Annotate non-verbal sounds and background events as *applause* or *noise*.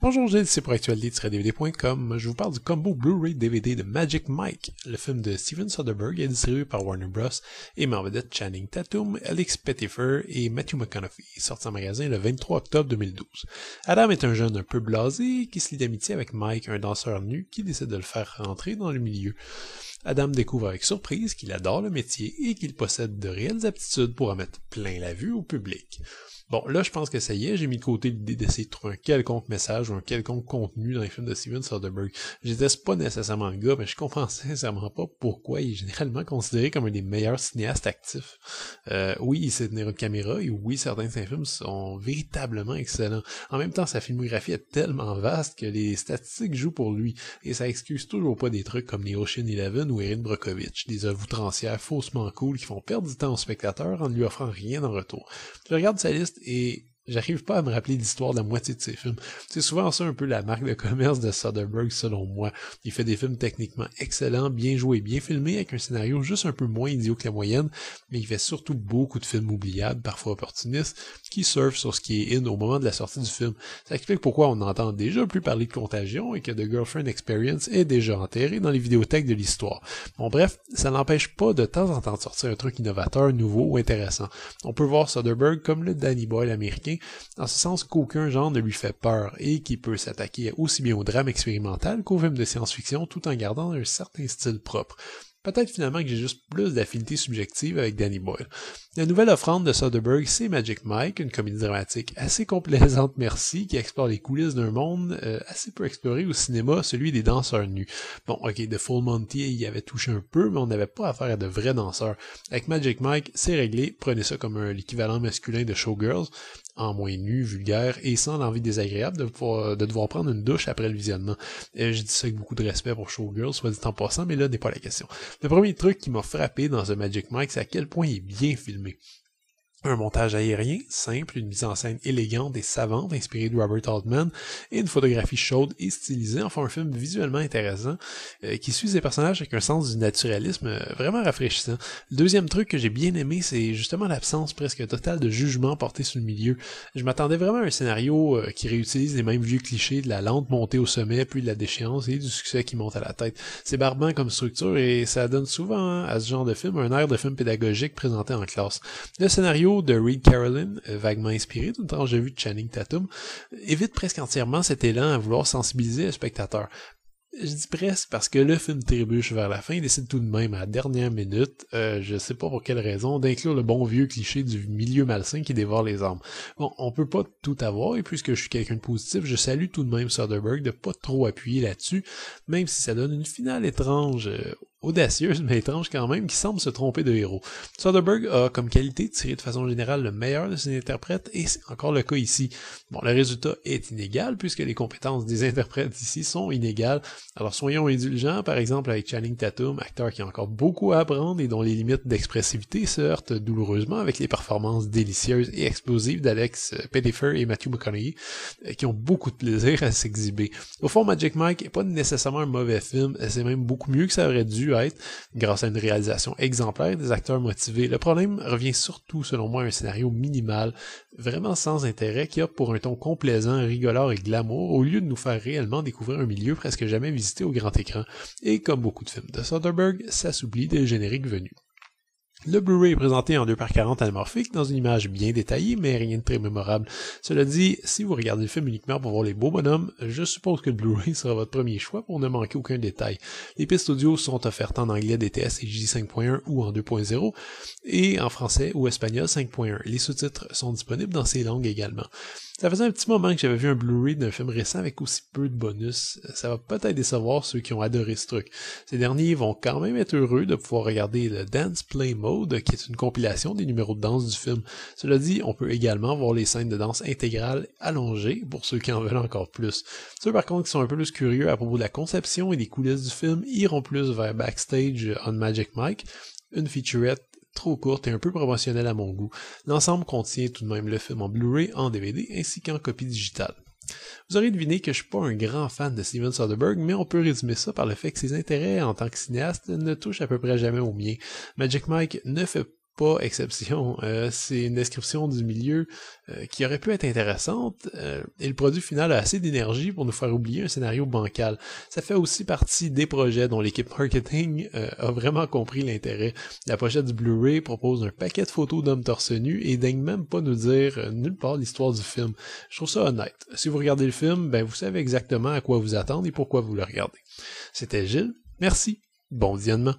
Bonjour je c'est pour actualité-dvd.com. Je vous parle du combo Blu-ray DVD de Magic Mike. Le film de Steven Soderbergh est distribué par Warner Bros. et met Channing Tatum, Alex Pettifer et Matthew McConaughey, sorti en magasin le 23 octobre 2012. Adam est un jeune un peu blasé qui se lie d'amitié avec Mike, un danseur nu qui décide de le faire rentrer dans le milieu. Adam découvre avec surprise qu'il adore le métier et qu'il possède de réelles aptitudes pour en mettre plein la vue au public. Bon, là, je pense que ça y est, j'ai mis de côté l'idée d'essayer de trouver un quelconque message ou un quelconque contenu dans les films de Steven Soderbergh. Je déteste pas nécessairement le gars, mais je comprends *laughs* sincèrement pas pourquoi il est généralement considéré comme un des meilleurs cinéastes actifs. Euh, oui, il sait tenir une caméra, et oui, certains de ses films sont véritablement excellents. En même temps, sa filmographie est tellement vaste que les statistiques jouent pour lui, et ça excuse toujours pas des trucs comme les Ocean Eleven ou Erin Brockovich, des œuvres outrancières faussement cool qui font perdre du temps au spectateur en ne lui offrant rien en retour. Je regarde sa liste et j'arrive pas à me rappeler l'histoire de la moitié de ses films. C'est souvent ça un peu la marque de commerce de Soderbergh selon moi. Il fait des films techniquement excellents, bien joués, bien filmés, avec un scénario juste un peu moins idiot que la moyenne, mais il fait surtout beaucoup de films oubliables, parfois opportunistes, qui surfent sur ce qui est in au moment de la sortie du film. Ça explique pourquoi on n'entend déjà plus parler de Contagion et que The Girlfriend Experience est déjà enterré dans les vidéothèques de l'histoire. Bon bref, ça n'empêche pas de temps en temps de sortir un truc innovateur, nouveau ou intéressant. On peut voir Soderbergh comme le Danny Boyle américain dans ce sens qu'aucun genre ne lui fait peur et qui peut s'attaquer aussi bien au drame expérimental qu'au film de science-fiction tout en gardant un certain style propre. Peut-être finalement que j'ai juste plus d'affinité subjective avec Danny Boyle. La nouvelle offrande de Soderbergh, c'est Magic Mike, une comédie dramatique assez complaisante, *laughs* merci, qui explore les coulisses d'un monde euh, assez peu exploré au cinéma, celui des danseurs nus. Bon, ok, The Full Monty y avait touché un peu, mais on n'avait pas affaire à de vrais danseurs. Avec Magic Mike, c'est réglé, prenez ça comme l'équivalent masculin de Showgirls, en moins nu, vulgaire et sans l'envie désagréable de, de devoir prendre une douche après le visionnement. Et je dis ça avec beaucoup de respect pour Showgirls, soit dit en passant, mais là n'est pas la question. Le premier truc qui m'a frappé dans The Magic Mike, c'est à quel point il est bien filmé. Un montage aérien, simple, une mise en scène élégante et savante, inspirée de Robert Altman, et une photographie chaude et stylisée, en font un film visuellement intéressant, euh, qui suit ses personnages avec un sens du naturalisme euh, vraiment rafraîchissant. Le deuxième truc que j'ai bien aimé, c'est justement l'absence presque totale de jugement porté sur le milieu. Je m'attendais vraiment à un scénario euh, qui réutilise les mêmes vieux clichés de la lente montée au sommet, puis de la déchéance et du succès qui monte à la tête. C'est barbant comme structure et ça donne souvent à ce genre de film un air de film pédagogique présenté en classe. Le scénario de Reed Carolyn, euh, vaguement inspiré d'une tranche de vue de Channing Tatum, évite presque entièrement cet élan à vouloir sensibiliser le spectateur. Je dis presque parce que le film trébuche vers la fin et décide tout de même à la dernière minute, je euh, je sais pas pour quelle raison, d'inclure le bon vieux cliché du milieu malsain qui dévore les armes. Bon, on peut pas tout avoir et puisque je suis quelqu'un de positif, je salue tout de même Soderbergh de pas trop appuyer là-dessus, même si ça donne une finale étrange euh, audacieuse mais étrange quand même qui semble se tromper de héros. Soderbergh a comme qualité de tirer de façon générale le meilleur de ses interprètes et c'est encore le cas ici. Bon, le résultat est inégal puisque les compétences des interprètes ici sont inégales. Alors soyons indulgents par exemple avec Channing Tatum, acteur qui a encore beaucoup à apprendre et dont les limites d'expressivité se heurtent douloureusement avec les performances délicieuses et explosives d'Alex Pettifer et Matthew McConaughey euh, qui ont beaucoup de plaisir à s'exhiber. Au fond, Magic Mike n'est pas nécessairement un mauvais film, c'est même beaucoup mieux que ça aurait dû grâce à une réalisation exemplaire des acteurs motivés. Le problème revient surtout, selon moi, à un scénario minimal, vraiment sans intérêt, qui a pour un ton complaisant, rigolard et glamour, au lieu de nous faire réellement découvrir un milieu presque jamais visité au grand écran. Et comme beaucoup de films de Soderbergh, ça s'oublie des génériques venus. Le Blu-ray est présenté en 2x40 anamorphique dans une image bien détaillée, mais rien de très mémorable. Cela dit, si vous regardez le film uniquement pour voir les beaux bonhommes, je suppose que le Blu-ray sera votre premier choix pour ne manquer aucun détail. Les pistes audio sont offertes en anglais DTS et J5.1 ou en 2.0, et en français ou espagnol 5.1. Les sous-titres sont disponibles dans ces langues également. Ça faisait un petit moment que j'avais vu un Blu-ray d'un film récent avec aussi peu de bonus. Ça va peut-être décevoir ceux qui ont adoré ce truc. Ces derniers vont quand même être heureux de pouvoir regarder le Dance Play Mode qui est une compilation des numéros de danse du film. Cela dit, on peut également voir les scènes de danse intégrales allongées pour ceux qui en veulent encore plus. Ceux par contre qui sont un peu plus curieux à propos de la conception et des coulisses du film iront plus vers Backstage euh, on Magic Mike, une featurette trop courte et un peu promotionnelle à mon goût. L'ensemble contient tout de même le film en Blu-ray, en DVD ainsi qu'en copie digitale. Vous aurez deviné que je suis pas un grand fan de Steven Soderbergh, mais on peut résumer ça par le fait que ses intérêts en tant que cinéaste ne touchent à peu près jamais au mien. Magic Mike ne fait pas exception. Euh, c'est une description du milieu euh, qui aurait pu être intéressante euh, et le produit final a assez d'énergie pour nous faire oublier un scénario bancal. Ça fait aussi partie des projets dont l'équipe marketing a vraiment compris l'intérêt. La pochette du Blu-ray propose un paquet de photos d'hommes torse nu et daigne même pas nous dire nulle part l'histoire du film. Je trouve ça honnête. Si vous regardez le film, ben vous savez exactement à quoi vous attendre et pourquoi vous le regardez. C'était Gilles. Merci. Bon visionnement.